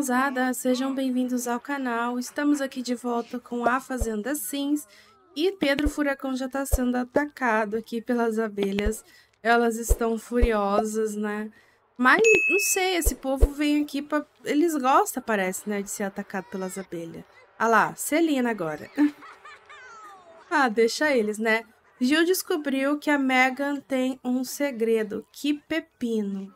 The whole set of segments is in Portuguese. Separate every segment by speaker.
Speaker 1: Irmãozada, sejam bem-vindos ao canal. Estamos aqui de volta com a Fazenda Sims e Pedro Furacão já está sendo atacado aqui pelas abelhas. Elas estão furiosas, né? Mas, não sei, esse povo vem aqui para Eles gostam, parece, né, de ser atacado pelas abelhas. Ah lá, Celina agora. ah, deixa eles, né? Gil descobriu que a Megan tem um segredo. Que pepino.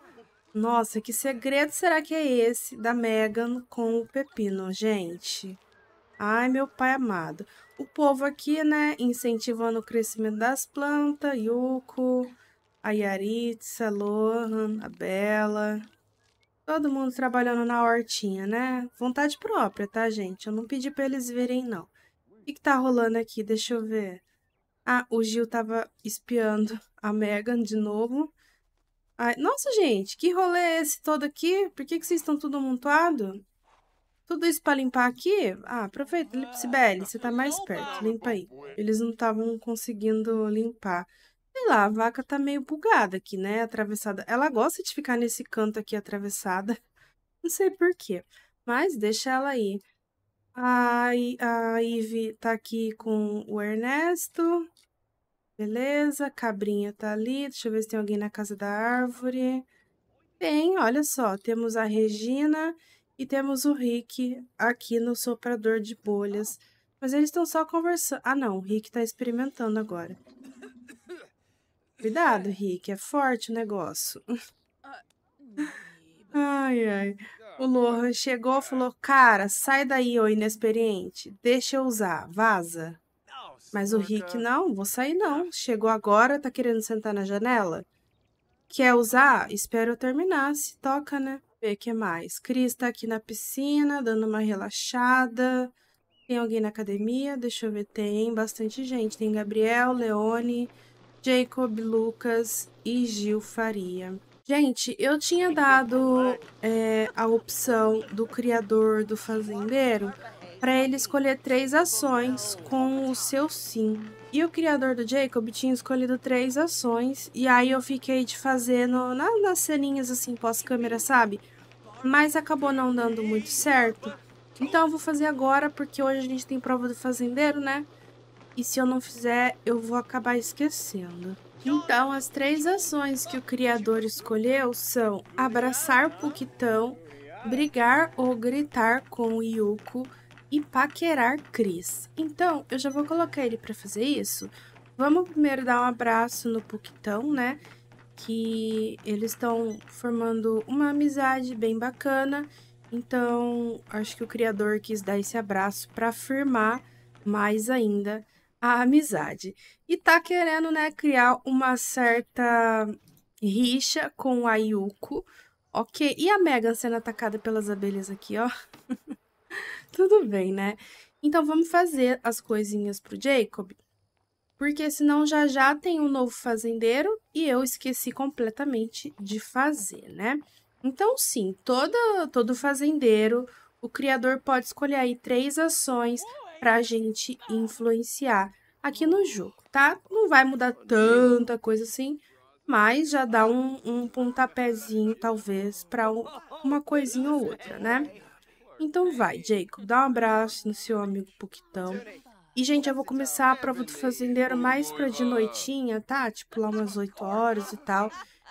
Speaker 1: Nossa, que segredo será que é esse da Megan com o pepino, gente? Ai, meu pai amado. O povo aqui, né, incentivando o crescimento das plantas, Yuko, a Yaritza, a Lohan, a Bela. Todo mundo trabalhando na hortinha, né? Vontade própria, tá, gente? Eu não pedi pra eles virem, não. O que, que tá rolando aqui? Deixa eu ver. Ah, o Gil tava espiando a Megan de novo. Ai, nossa, gente, que rolê é esse todo aqui? Por que, que vocês estão tudo amontoado? Tudo isso para limpar aqui? Ah, aproveita, ah, Lipsibeli, você tá mais perto, limpa aí. Eles não estavam conseguindo limpar. Sei lá, a vaca tá meio bugada aqui, né? Atravessada. Ela gosta de ficar nesse canto aqui atravessada. Não sei por quê. Mas deixa ela aí. A, a Ivy tá aqui com o Ernesto. Beleza, cabrinha tá ali. Deixa eu ver se tem alguém na casa da árvore. Tem, olha só. Temos a Regina e temos o Rick aqui no soprador de bolhas. Mas eles estão só conversando. Ah, não. O Rick tá experimentando agora. Cuidado, Rick. É forte o negócio. ai, ai. O Lohan chegou e falou: Cara, sai daí, ô inexperiente. Deixa eu usar. Vaza. Mas o Rick, não, vou sair é. não. Chegou agora, tá querendo sentar na janela? Quer usar? Espero eu terminar, se toca, né? Ver o que mais. Cris tá aqui na piscina, dando uma relaxada. Tem alguém na academia? Deixa eu ver, tem bastante gente. Tem Gabriel, Leone, Jacob, Lucas e Gil Faria. Gente, eu tinha dado é, a opção do criador do fazendeiro para ele escolher três ações com o seu sim. E o criador do Jacob tinha escolhido três ações, e aí eu fiquei de fazendo na, nas ceninhas assim pós-câmera, sabe? Mas acabou não dando muito certo. Então eu vou fazer agora, porque hoje a gente tem prova do fazendeiro, né? E se eu não fizer, eu vou acabar esquecendo. Então, as três ações que o criador escolheu são abraçar Puquitão, brigar ou gritar com o Yuko e paquerar Cris. Então, eu já vou colocar ele para fazer isso. Vamos primeiro dar um abraço no Puquitão, né? Que eles estão formando uma amizade bem bacana. Então, acho que o criador quis dar esse abraço para afirmar mais ainda a amizade. E tá querendo, né, criar uma certa rixa com a Yuko. Ok, e a Megan sendo atacada pelas abelhas aqui, ó. Tudo bem, né? Então vamos fazer as coisinhas pro Jacob, porque senão já já tem um novo fazendeiro e eu esqueci completamente de fazer, né? Então sim, toda, todo fazendeiro, o criador pode escolher aí três ações para a gente influenciar aqui no jogo, tá? Não vai mudar tanta coisa assim, mas já dá um, um pontapézinho, talvez, para uma coisinha ou outra, né? Então vai, Jacob, dá um abraço no seu amigo Puquitão. E, gente, eu vou começar a prova do fazendeiro mais pra de noitinha, tá? Tipo, lá umas 8 horas e tal.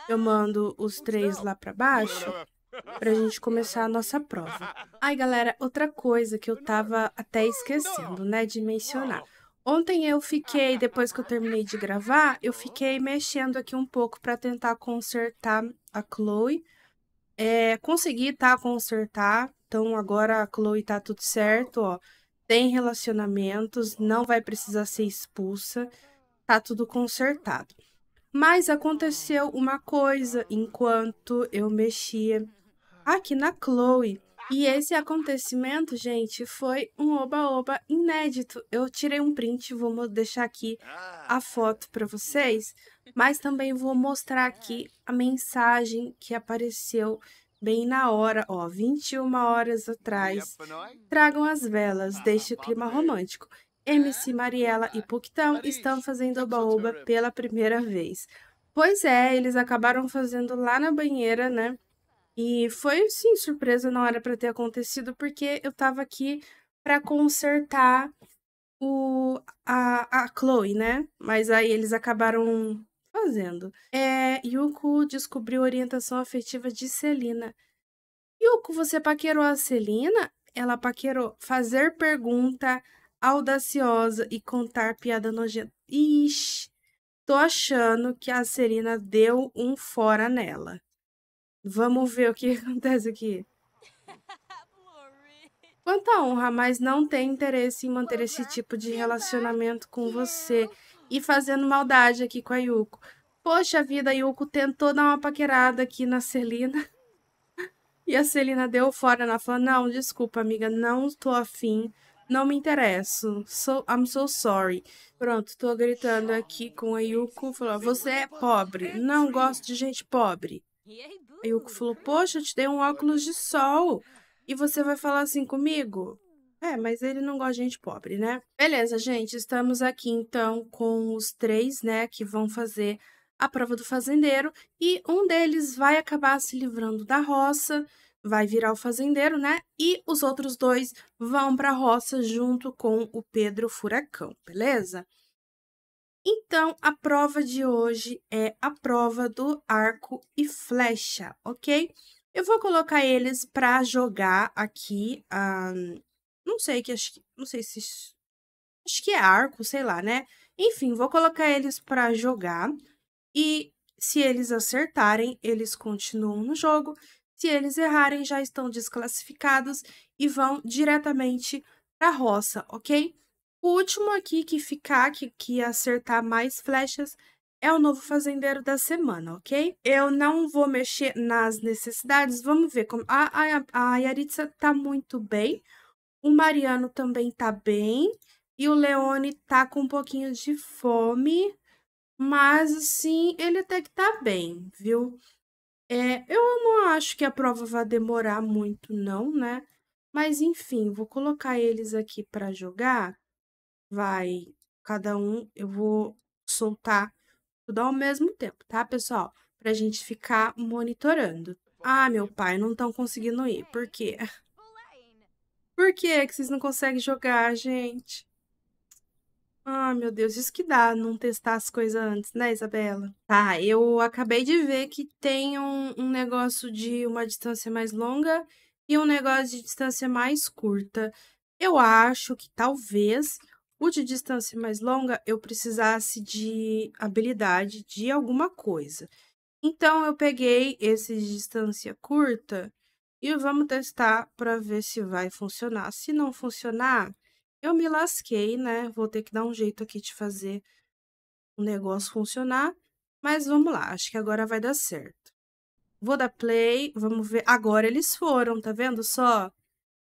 Speaker 1: Eu mando os três lá pra baixo pra gente começar a nossa prova. Ai, galera, outra coisa que eu tava até esquecendo, né, de mencionar. Ontem eu fiquei, depois que eu terminei de gravar, eu fiquei mexendo aqui um pouco para tentar consertar a Chloe. É, consegui, tá? Consertar. Então agora a Chloe tá tudo certo, ó. Tem relacionamentos, não vai precisar ser expulsa, tá tudo consertado. Mas aconteceu uma coisa enquanto eu mexia aqui na Chloe. E esse acontecimento, gente, foi um oba-oba inédito. Eu tirei um print, vou deixar aqui a foto para vocês, mas também vou mostrar aqui a mensagem que apareceu bem na hora, ó, 21 horas atrás. Tragam as velas, ah, deixe o clima romântico. É, MC Mariela e Puktão estão fazendo a baúba pela primeira vez. Pois é, eles acabaram fazendo lá na banheira, né? E foi, sim, surpresa, na hora para ter acontecido, porque eu tava aqui para consertar o, a, a Chloe, né? Mas aí eles acabaram fazendo. É, Yuko descobriu a orientação afetiva de Celina. Yuko, você paquerou a Celina? Ela paquerou fazer pergunta audaciosa e contar piada nojenta. Ixi, tô achando que a Celina deu um fora nela. Vamos ver o que acontece aqui. Quanta honra, mas não tem interesse em manter esse tipo de relacionamento com você e fazendo maldade aqui com a Yuko. Poxa vida, a Yuko tentou dar uma paquerada aqui na Celina. E a Celina deu fora. Ela falou: Não, desculpa, amiga, não tô afim. Não me interesso. So, I'm so sorry. Pronto, tô gritando aqui com a Yuko. Falou: Você é pobre. Não gosto de gente pobre. A Yuko falou: Poxa, eu te dei um óculos de sol. E você vai falar assim comigo? É, mas ele não gosta de gente pobre, né? Beleza, gente, estamos aqui então com os três, né, que vão fazer a prova do fazendeiro e um deles vai acabar se livrando da roça, vai virar o fazendeiro, né? E os outros dois vão para a roça junto com o Pedro Furacão, beleza? Então, a prova de hoje é a prova do arco e flecha, ok? Eu vou colocar eles para jogar aqui um, não sei que acho que. Não sei se. Acho que é arco, sei lá, né? Enfim, vou colocar eles para jogar. E se eles acertarem, eles continuam no jogo. Se eles errarem, já estão desclassificados e vão diretamente para a roça, ok? O último aqui que ficar, que, que acertar mais flechas, é o novo fazendeiro da semana, ok? Eu não vou mexer nas necessidades, vamos ver como... A, a, a Yaritza tá muito bem, o Mariano também tá bem. E o Leone tá com um pouquinho de fome. Mas, assim, ele até que tá bem, viu? É, eu não acho que a prova vai demorar muito, não, né? Mas, enfim, vou colocar eles aqui para jogar. Vai, cada um, eu vou soltar tudo ao mesmo tempo, tá, pessoal? Pra gente ficar monitorando. Ah, meu pai, não estão conseguindo ir, por quê? Por que é que vocês não conseguem jogar, gente? Ah, meu Deus, isso que dá não testar as coisas antes, né, Isabela? Tá, eu acabei de ver que tem um, um negócio de uma distância mais longa e um negócio de distância mais curta. Eu acho que talvez o de distância mais longa eu precisasse de habilidade de alguma coisa. Então, eu peguei esse de distância curta e vamos testar para ver se vai funcionar. Se não funcionar, eu me lasquei, né? Vou ter que dar um jeito aqui de fazer o negócio funcionar, mas vamos lá, acho que agora vai dar certo. Vou dar play, vamos ver. Agora eles foram, tá vendo só?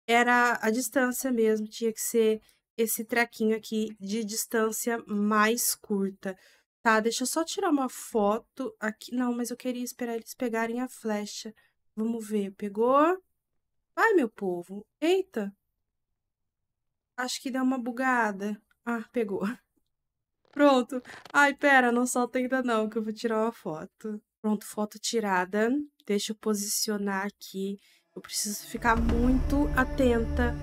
Speaker 1: Era a distância mesmo, tinha que ser esse trequinho aqui de distância mais curta. Tá, deixa eu só tirar uma foto aqui. Não, mas eu queria esperar eles pegarem a flecha. Vamos ver, pegou. Vai, meu povo. Eita. Acho que deu uma bugada. Ah, pegou. Pronto. Ai, pera, não solta ainda não, que eu vou tirar uma foto. Pronto, foto tirada. Deixa eu posicionar aqui. Eu preciso ficar muito atenta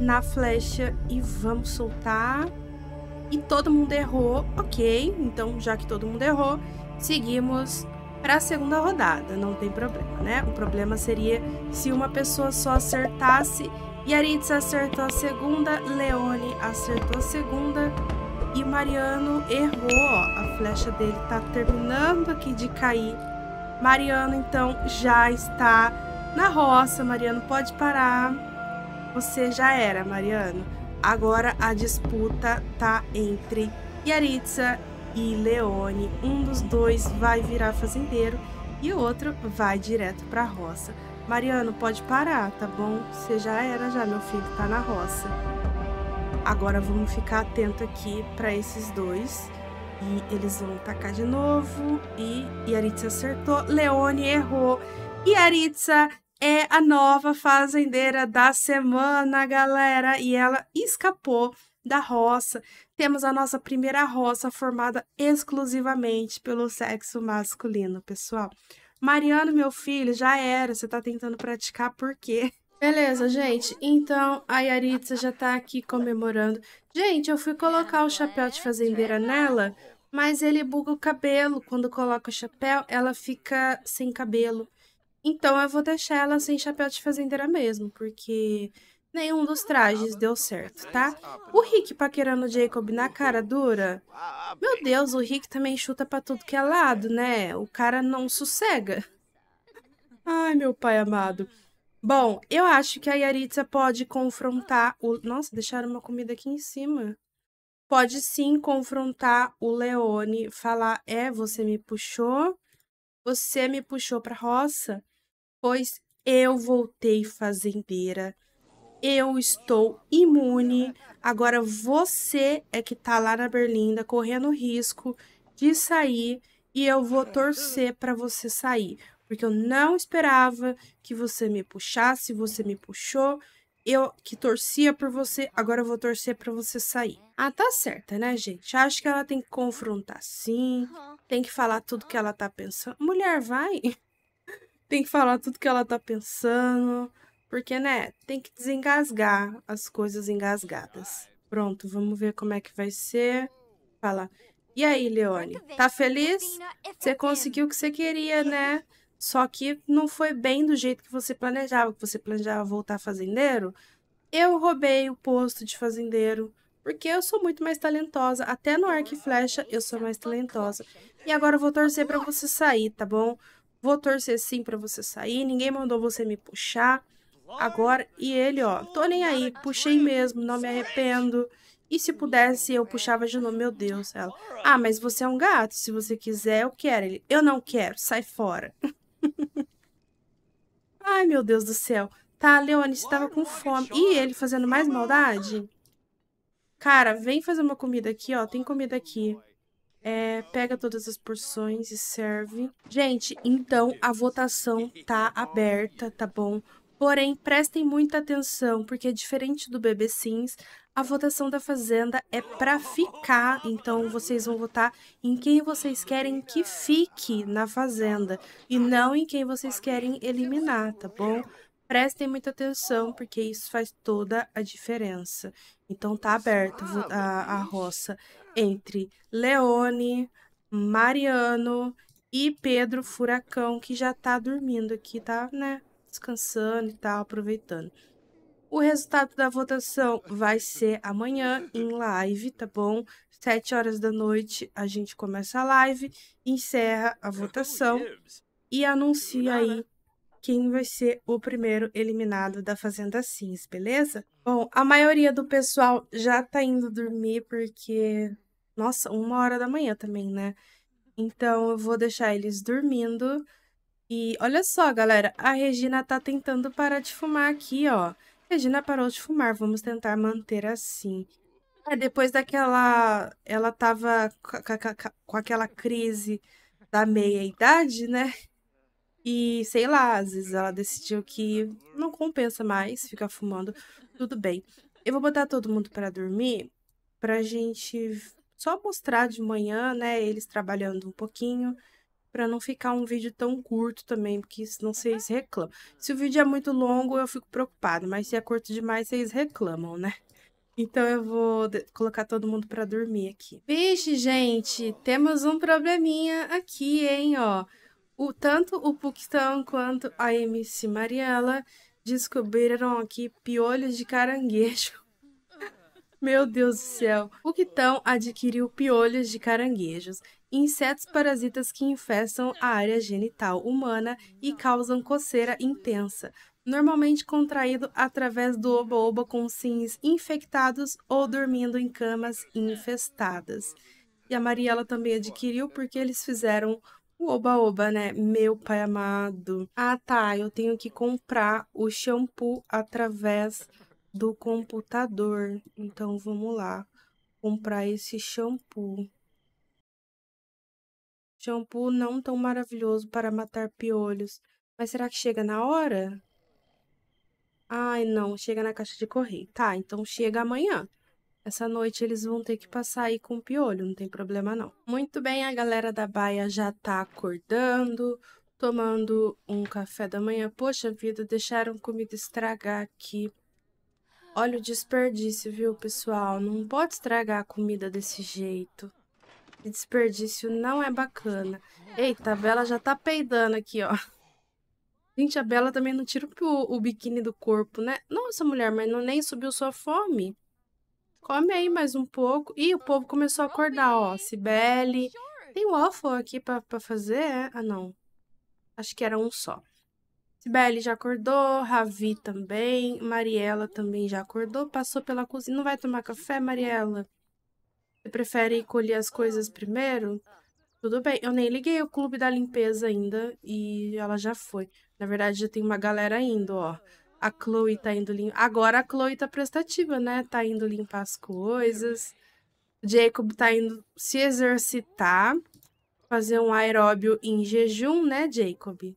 Speaker 1: na flecha e vamos soltar. E todo mundo errou, ok. Então, já que todo mundo errou, seguimos para a segunda rodada, não tem problema, né? O problema seria se uma pessoa só acertasse. Yaritza acertou a segunda, Leone acertou a segunda e Mariano errou. Ó, a flecha dele tá terminando aqui de cair. Mariano então já está na roça. Mariano pode parar. Você já era, Mariano. Agora a disputa tá entre Yaritza e Leone. Um dos dois vai virar fazendeiro e o outro vai direto para a roça. Mariano, pode parar, tá bom? Você já era já, meu filho, tá na roça. Agora vamos ficar atento aqui para esses dois. E eles vão atacar de novo. E Yaritza acertou. Leone errou. E Yaritza é a nova fazendeira da semana, galera. E ela escapou da roça temos a nossa primeira roça formada exclusivamente pelo sexo masculino, pessoal. Mariano, meu filho, já era, você tá tentando praticar por quê? Beleza, gente. Então, a Yaritza já tá aqui comemorando. Gente, eu fui colocar o chapéu de fazendeira nela, mas ele buga o cabelo. Quando coloca o chapéu, ela fica sem cabelo. Então, eu vou deixar ela sem chapéu de fazendeira mesmo, porque Nenhum dos trajes deu certo, tá? O Rick paquerando Jacob na cara dura. Meu Deus, o Rick também chuta pra tudo que é lado, né? O cara não sossega. Ai, meu pai amado. Bom, eu acho que a Yaritza pode confrontar o. Nossa, deixaram uma comida aqui em cima. Pode sim confrontar o Leone, falar: é, você me puxou, você me puxou pra roça, pois eu voltei fazendeira eu estou imune. Agora você é que está lá na Berlinda correndo risco de sair e eu vou torcer para você sair, porque eu não esperava que você me puxasse, você me puxou. Eu que torcia por você, agora eu vou torcer para você sair. Ah, tá certa, né, gente? Acho que ela tem que confrontar sim, tem que falar tudo que ela tá pensando. Mulher, vai. tem que falar tudo que ela tá pensando porque, né, tem que desengasgar as coisas engasgadas. Pronto, vamos ver como é que vai ser. Fala. E aí, Leone, tá feliz? É você conseguiu o que você queria, né? Só que não foi bem do jeito que você planejava, que você planejava voltar fazendeiro. Eu roubei o posto de fazendeiro, porque eu sou muito mais talentosa. Até no arco e flecha, eu sou mais talentosa. E agora eu vou torcer para você sair, tá bom? Vou torcer sim para você sair. Ninguém mandou você me puxar agora. E ele, ó, tô nem aí, puxei mesmo, não me arrependo. E se pudesse, eu puxava de novo. Meu Deus, ela. Ah, mas você é um gato. Se você quiser, eu quero. Ele, eu não quero, sai fora. Ai, meu Deus do céu. Tá, Leone, você tava com fome. E ele fazendo mais maldade? Cara, vem fazer uma comida aqui, ó. Tem comida aqui. É, pega todas as porções e serve. Gente, então a votação tá aberta, tá bom? Porém, prestem muita atenção, porque diferente do BB Sims, a votação da Fazenda é para ficar, então vocês vão votar em quem vocês querem que fique na Fazenda e não em quem vocês querem eliminar, tá bom? Prestem muita atenção, porque isso faz toda a diferença. Então tá aberta a, a roça entre Leone, Mariano e Pedro Furacão, que já tá dormindo aqui, tá, né? descansando e tal, aproveitando. O resultado da votação vai ser amanhã em live, tá bom? Sete horas da noite a gente começa a live, encerra a votação e anuncia aí quem vai ser o primeiro eliminado da Fazenda Sims, beleza? Bom, a maioria do pessoal já tá indo dormir porque, nossa, uma hora da manhã também, né? Então eu vou deixar eles dormindo. E olha só, galera, a Regina tá tentando parar de fumar aqui, ó. Regina parou de fumar, vamos tentar manter assim. É, depois daquela... Ela tava com aquela crise da meia-idade, né? E, sei lá, às vezes ela decidiu que não compensa mais ficar fumando. Tudo bem. Eu vou botar todo mundo para dormir pra gente só mostrar de manhã, né? Eles trabalhando um pouquinho para não ficar um vídeo tão curto também, porque senão vocês reclamam. Se o vídeo é muito longo, eu fico preocupado, mas se é curto demais, vocês reclamam, né? Então eu vou colocar todo mundo para dormir aqui. Vixe, gente, temos um probleminha aqui, hein, ó. O, tanto o Puquitão quanto a MC Mariela descobriram aqui piolhos de caranguejo. Meu Deus do céu. O Puquitão adquiriu piolhos de caranguejos insetos parasitas que infestam a área genital humana e causam coceira intensa, normalmente contraído através do oba-oba com sims infectados ou dormindo em camas infestadas. E a Mariela também adquiriu porque eles fizeram o oba-oba, né? Meu pai amado. Ah, tá, eu tenho que comprar o shampoo através do computador. Então vamos lá comprar esse shampoo. Shampoo não tão maravilhoso para matar piolhos. Mas será que chega na hora? Ai, não. Chega na caixa de correio. Tá, então chega amanhã. Essa noite eles vão ter que passar aí com piolho, não tem problema não. Muito bem, a galera da baia já tá acordando, tomando um café da manhã. Poxa vida, deixaram comida estragar aqui. Olha o desperdício, viu, pessoal? Não pode estragar a comida desse jeito. Desperdício não é bacana. Eita, a Bela já tá peidando aqui, ó. Gente, a Bela também não tira o, o biquíni do corpo, né? Nossa, mulher, mas não nem subiu sua fome. Come aí mais um pouco. Ih, o povo começou a acordar, ó. Cibele. Tem waffle aqui pra, pra fazer? É? Ah, não. Acho que era um só. Cibele já acordou, Ravi também, Mariela também já acordou, passou pela cozinha. Não vai tomar café, Mariela? Você prefere colher as coisas primeiro? Tudo bem, eu nem liguei o clube da limpeza ainda e ela já foi. Na verdade, já tem uma galera indo, ó. A Chloe tá indo limpar. Agora a Chloe tá prestativa, né? Tá indo limpar as coisas. O Jacob tá indo se exercitar. Fazer um aeróbio em jejum, né, Jacob?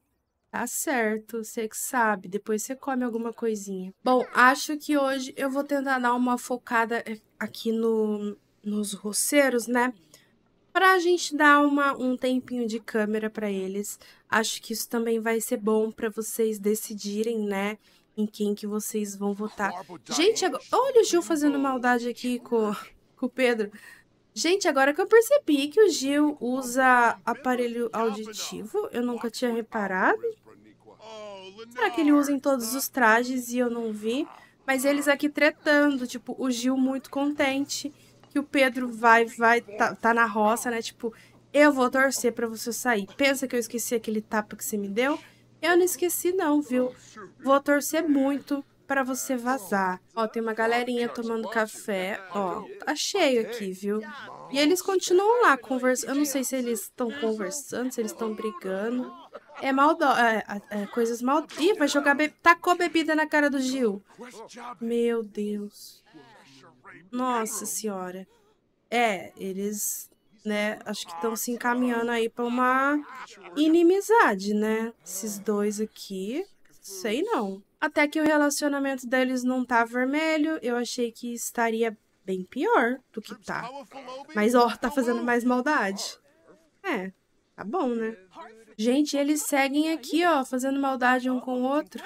Speaker 1: Tá certo, você que sabe. Depois você come alguma coisinha. Bom, acho que hoje eu vou tentar dar uma focada eh, aqui no, nos roceiros, né? Para a gente dar uma, um tempinho de câmera para eles. Acho que isso também vai ser bom para vocês decidirem, né? Em quem que vocês vão votar. Gente, agora... olha o Gil fazendo maldade aqui com, com o Pedro. Gente, agora que eu percebi que o Gil usa aparelho auditivo, eu nunca tinha reparado. Será que ele usa em todos os trajes e eu não vi? Mas eles aqui tretando, tipo, o Gil muito contente que o Pedro vai, vai, tá, tá na roça, né? Tipo, eu vou torcer para você sair. Pensa que eu esqueci aquele tapa que você me deu? Eu não esqueci não, viu? Vou torcer muito para você vazar. Ó, tem uma galerinha tomando café, ó. Tá cheio aqui, viu? E eles continuam lá conversando. Eu não sei se eles estão conversando, se eles estão brigando. É maldo... É, é, é, coisas mal... Ih, vai jogar... Be... Tacou bebida na cara do Gil. Meu Deus. Nossa senhora. É, eles, né, acho que estão se encaminhando aí para uma inimizade, né? Esses dois aqui, sei não. Até que o relacionamento deles não tá vermelho, eu achei que estaria bem pior do que tá. Mas ó, tá fazendo mais maldade. É, tá bom, né? Gente, eles seguem aqui, ó, fazendo maldade um com o outro.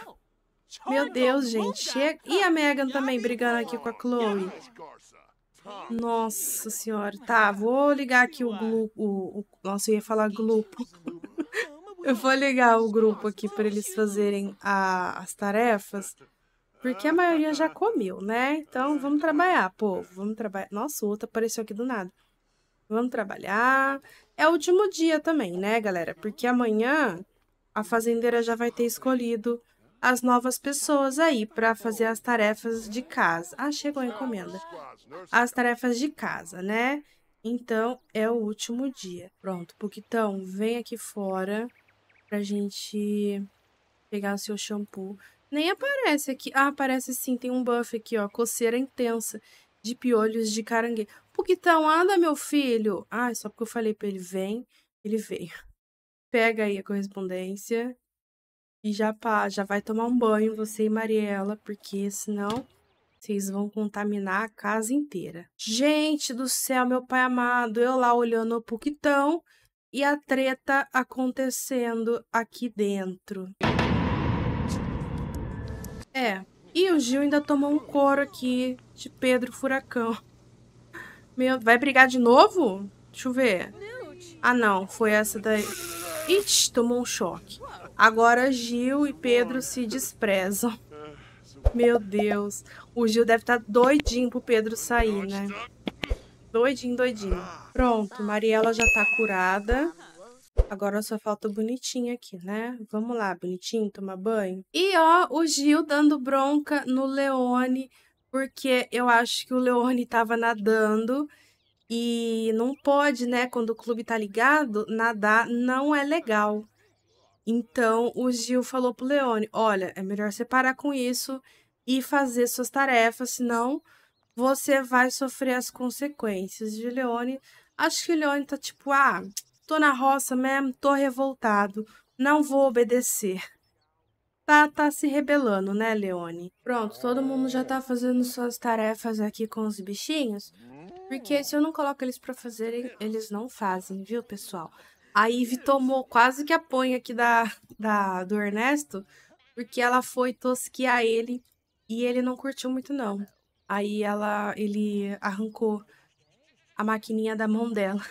Speaker 1: Meu Deus, gente. Chega... E a Megan também brigando aqui com a Chloe. Nossa senhora. Tá, vou ligar aqui o grupo. O, nossa, eu ia falar grupo. eu vou ligar o grupo aqui para eles fazerem a, as tarefas. Porque a maioria já comeu, né? Então vamos trabalhar, povo. Vamos trabalhar. Nossa, o outro apareceu aqui do nada. Vamos trabalhar. É o último dia também, né, galera? Porque amanhã a fazendeira já vai ter escolhido as novas pessoas aí para fazer as tarefas de casa. Ah, chegou a encomenda. As tarefas de casa, né? Então é o último dia. Pronto, Puquitão, vem aqui fora pra gente pegar o seu shampoo. Nem aparece aqui. Ah, aparece sim, tem um buff aqui, ó. Coceira intensa de piolhos de caranguejo. Puquitão, anda, meu filho! Ah, é só porque eu falei pra ele, vem, ele veio. Pega aí a correspondência. E já, pá, já vai tomar um banho, você e Mariela, porque senão vocês vão contaminar a casa inteira. Gente do céu, meu pai amado, eu lá olhando o Puquitão e a treta acontecendo aqui dentro. É, e o Gil ainda tomou um couro aqui de Pedro Furacão. Meu, vai brigar de novo? Deixa eu ver. Ah, não, foi essa daí. Ixi, tomou um choque. Agora Gil e Pedro se desprezam. Meu Deus. O Gil deve estar tá doidinho pro Pedro sair, né? Doidinho, doidinho. Pronto, Mariela já tá curada. Agora só falta o bonitinho aqui, né? Vamos lá, bonitinho, tomar banho. E ó, o Gil dando bronca no Leone, porque eu acho que o Leone tava nadando e não pode, né? Quando o clube tá ligado, nadar não é legal. Então o Gil falou pro Leone: olha, é melhor você parar com isso e fazer suas tarefas, senão você vai sofrer as consequências. De Leone, acho que o Leone tá tipo: ah, tô na roça mesmo, tô revoltado, não vou obedecer. Tá, tá se rebelando, né, Leone? Pronto, todo mundo já tá fazendo suas tarefas aqui com os bichinhos. Porque se eu não coloco eles para fazerem, eles não fazem, viu, pessoal? A Ive tomou quase que a ponha aqui da, da, do Ernesto, porque ela foi tosquear ele e ele não curtiu muito, não. Aí ela, ele arrancou a maquininha da mão dela.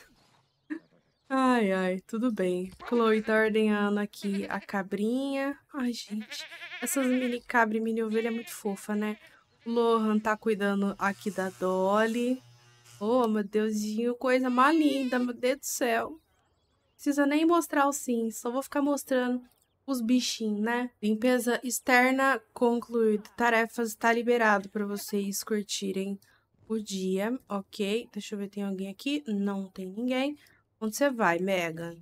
Speaker 1: Ai, ai, tudo bem. Chloe tá ordenhando aqui a cabrinha. Ai, gente, essas mini cabra e mini ovelha é muito fofa, né? Lohan tá cuidando aqui da Dolly. Oh, meu Deusinho, coisa mais linda, meu Deus do céu precisa nem mostrar o sim, só vou ficar mostrando os bichinhos, né? Limpeza externa concluída. Tarefas está liberado para vocês curtirem o dia, ok? Deixa eu ver, tem alguém aqui? Não tem ninguém. Onde você vai, Megan?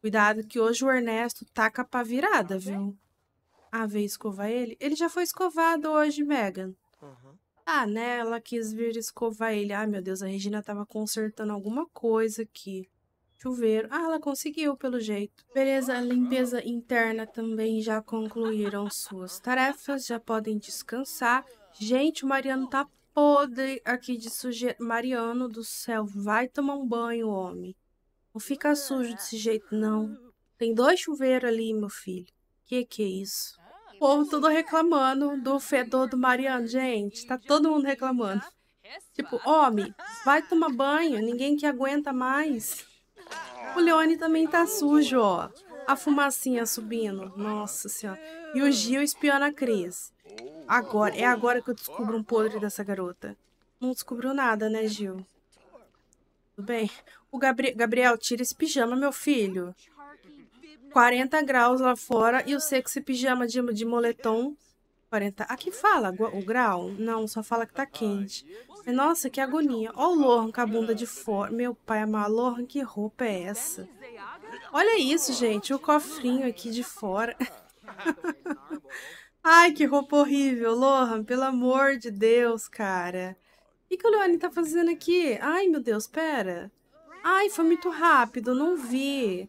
Speaker 1: Cuidado que hoje o Ernesto tá com a pá virada, tá viu? Ah, veio escovar ele? Ele já foi escovado hoje, Megan. Uhum. Ah, né? Ela quis vir escovar ele. Ah, meu Deus, a Regina tava consertando alguma coisa aqui chuveiro. Ah, ela conseguiu, pelo jeito. Beleza, limpeza interna também já concluíram suas tarefas, já podem descansar. Gente, o Mariano tá podre aqui de sujeira. Mariano do céu, vai tomar um banho, homem. Não fica sujo desse jeito, não. Tem dois chuveiros ali, meu filho. Que que é isso? O povo todo reclamando do fedor do Mariano. Gente, tá todo mundo reclamando. Tipo, homem, vai tomar banho. Ninguém que aguenta mais. O Leone também tá sujo, ó. A fumacinha subindo. Nossa senhora. E o Gil espiando a Cris. Agora, é agora que eu descubro um podre dessa garota. Não descobriu nada, né, Gil? Tudo bem. O Gabri Gabriel, tira esse pijama, meu filho. 40 graus lá fora e o sexy pijama de, de moletom 40. Aqui fala o grau? Não, só fala que tá quente. É, nossa, que agonia. Ó o Lohan com a bunda de fora. Meu pai amado, Lohan, que roupa é essa? Olha isso, gente. O cofrinho aqui de fora. Ai, que roupa horrível. Lohan, pelo amor de Deus, cara. O que, que o Leone tá fazendo aqui? Ai, meu Deus, pera. Ai, foi muito rápido, não vi.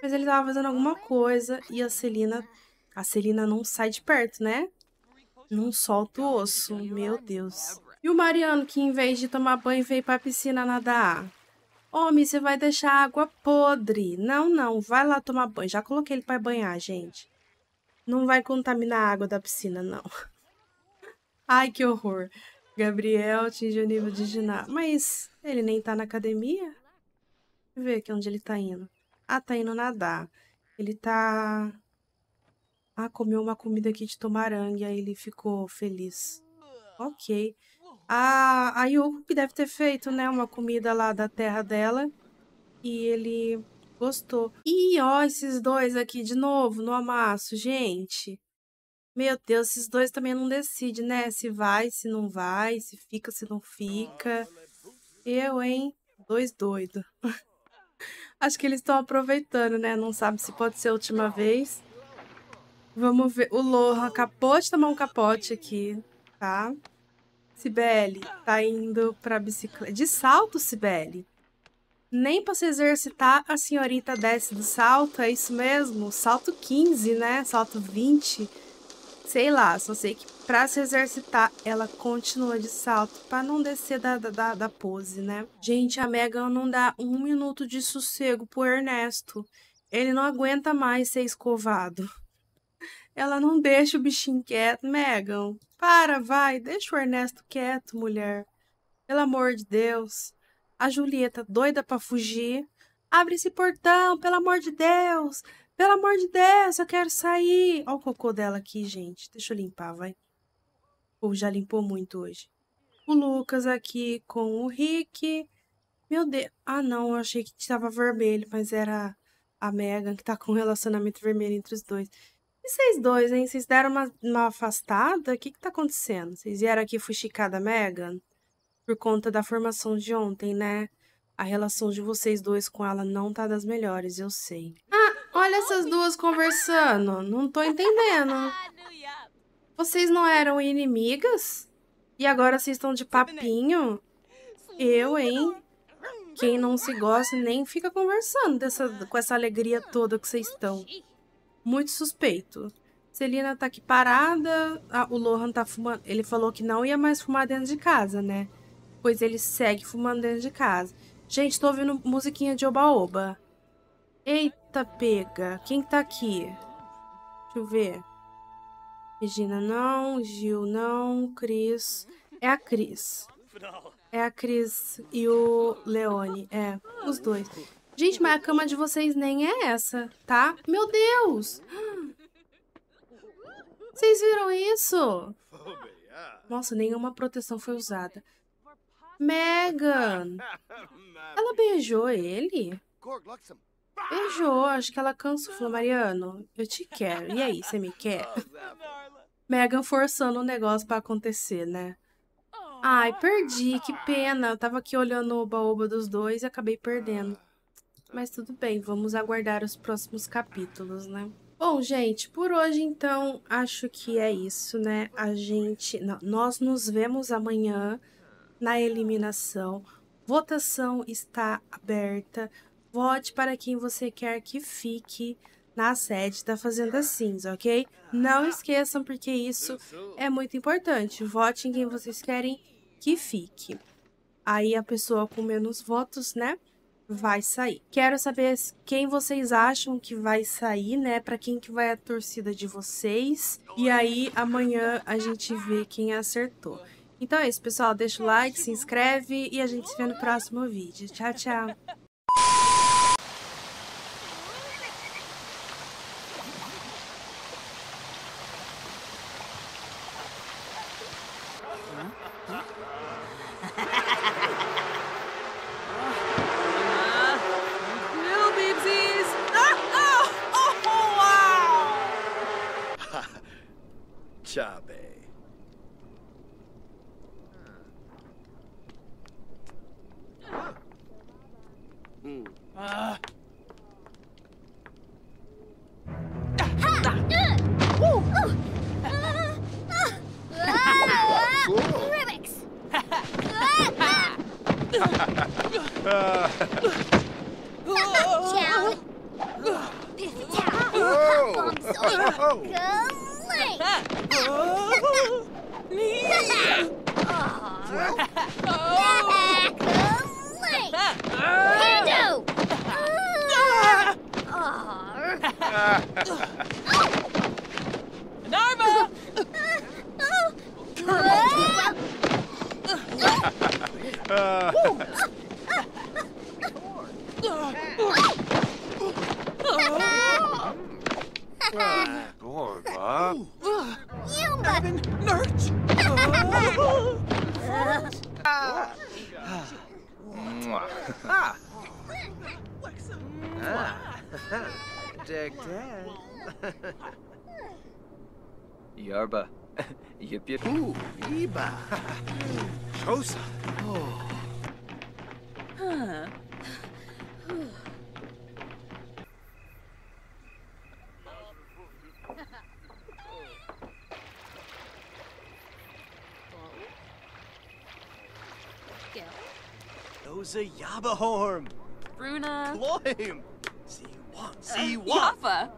Speaker 1: Mas ele tava fazendo alguma coisa e a Celina a Celina não sai de perto, né? Não solta o osso, meu Deus. E o Mariano, que em vez de tomar banho, veio para a piscina nadar? Homem, você vai deixar a água podre. Não, não, vai lá tomar banho. Já coloquei ele para banhar, gente. Não vai contaminar a água da piscina, não. Ai, que horror. Gabriel atingiu o nível de ginástica. Mas ele nem tá na academia? Deixa eu ver aqui onde ele tá indo. Ah, tá indo nadar. Ele tá ah, comeu uma comida aqui de tomarangue, aí ele ficou feliz. Ok. Ah, a, a que deve ter feito, né, uma comida lá da terra dela. E ele gostou. E ó, esses dois aqui de novo no amasso, gente. Meu Deus, esses dois também não decidem, né? Se vai, se não vai, se fica, se não fica. Eu, hein? Dois doidos. Acho que eles estão aproveitando, né? Não sabe se pode ser a última vez. Vamos ver. O Lohan acabou de tomar um capote aqui, tá? Cibele tá indo pra bicicleta. De salto, Cibele? Nem pra se exercitar, a senhorita desce do salto, é isso mesmo? Salto 15, né? Salto 20. Sei lá, só sei que pra se exercitar, ela continua de salto pra não descer da, da, da pose, né? Gente, a Megan não dá um minuto de sossego pro Ernesto. Ele não aguenta mais ser escovado. Ela não deixa o bichinho quieto. Megan, para, vai, deixa o Ernesto quieto, mulher. Pelo amor de Deus. A Julieta, doida para fugir. Abre esse portão, pelo amor de Deus. Pelo amor de Deus, eu quero sair. Olha o cocô dela aqui, gente. Deixa eu limpar, vai. Ou já limpou muito hoje. O Lucas aqui com o Rick. Meu Deus. Ah, não, eu achei que estava vermelho, mas era a Megan que tá com relacionamento vermelho entre os dois vocês dois, hein? Vocês deram uma, uma afastada? O que que tá acontecendo? Vocês vieram aqui fuxicada, Megan? Por conta da formação de ontem, né? A relação de vocês dois com ela não tá das melhores, eu sei. Ah, olha essas duas conversando. Não tô entendendo. Vocês não eram inimigas? E agora vocês estão de papinho? Eu, hein? Quem não se gosta nem fica conversando dessa, com essa alegria toda que vocês estão muito suspeito. Celina tá aqui parada, a, o Lohan tá fumando. Ele falou que não ia mais fumar dentro de casa, né? Pois ele segue fumando dentro de casa. Gente, tô ouvindo musiquinha de oba-oba. Eita, pega. Quem tá aqui? Deixa eu ver. Regina não, Gil não, Cris. É a Cris. É a Cris e o Leone. É, os dois. Gente, mas a cama de vocês nem é essa, tá? Meu Deus! Vocês viram isso? Nossa, nenhuma proteção foi usada. Megan! Ela beijou ele? Beijou, acho que ela cansou. Falou, Mariano, eu te quero. E aí, você me quer? Megan forçando o um negócio para acontecer, né? Ai, perdi, que pena. Eu tava aqui olhando o baúba dos dois e acabei perdendo. Mas tudo bem, vamos aguardar os próximos capítulos, né? Bom, gente, por hoje então acho que é isso, né? A gente, não, nós nos vemos amanhã na eliminação. Votação está aberta. Vote para quem você quer que fique na sede da Fazenda Cinza, ok? Não esqueçam porque isso é muito importante. Vote em quem vocês querem que fique. Aí a pessoa com menos votos, né? vai sair. Quero saber quem vocês acham que vai sair, né? Para quem que vai a torcida de vocês. E aí amanhã a gente vê quem acertou. Então é isso, pessoal. Deixa o like, se inscreve e a gente se vê no próximo vídeo. Tchau, tchau. Oh. I'm sorry. Oh. well. oh. Narva! uh. ah, Gorma. Yumba! Evan, Lurch!
Speaker 2: ah.
Speaker 1: ah. Dag, Yarba. Yip yip. Ooh, Iba. Chosa. Oh. Huh. Rosa Yabahorm. Bruna. Cloim. See one. See one.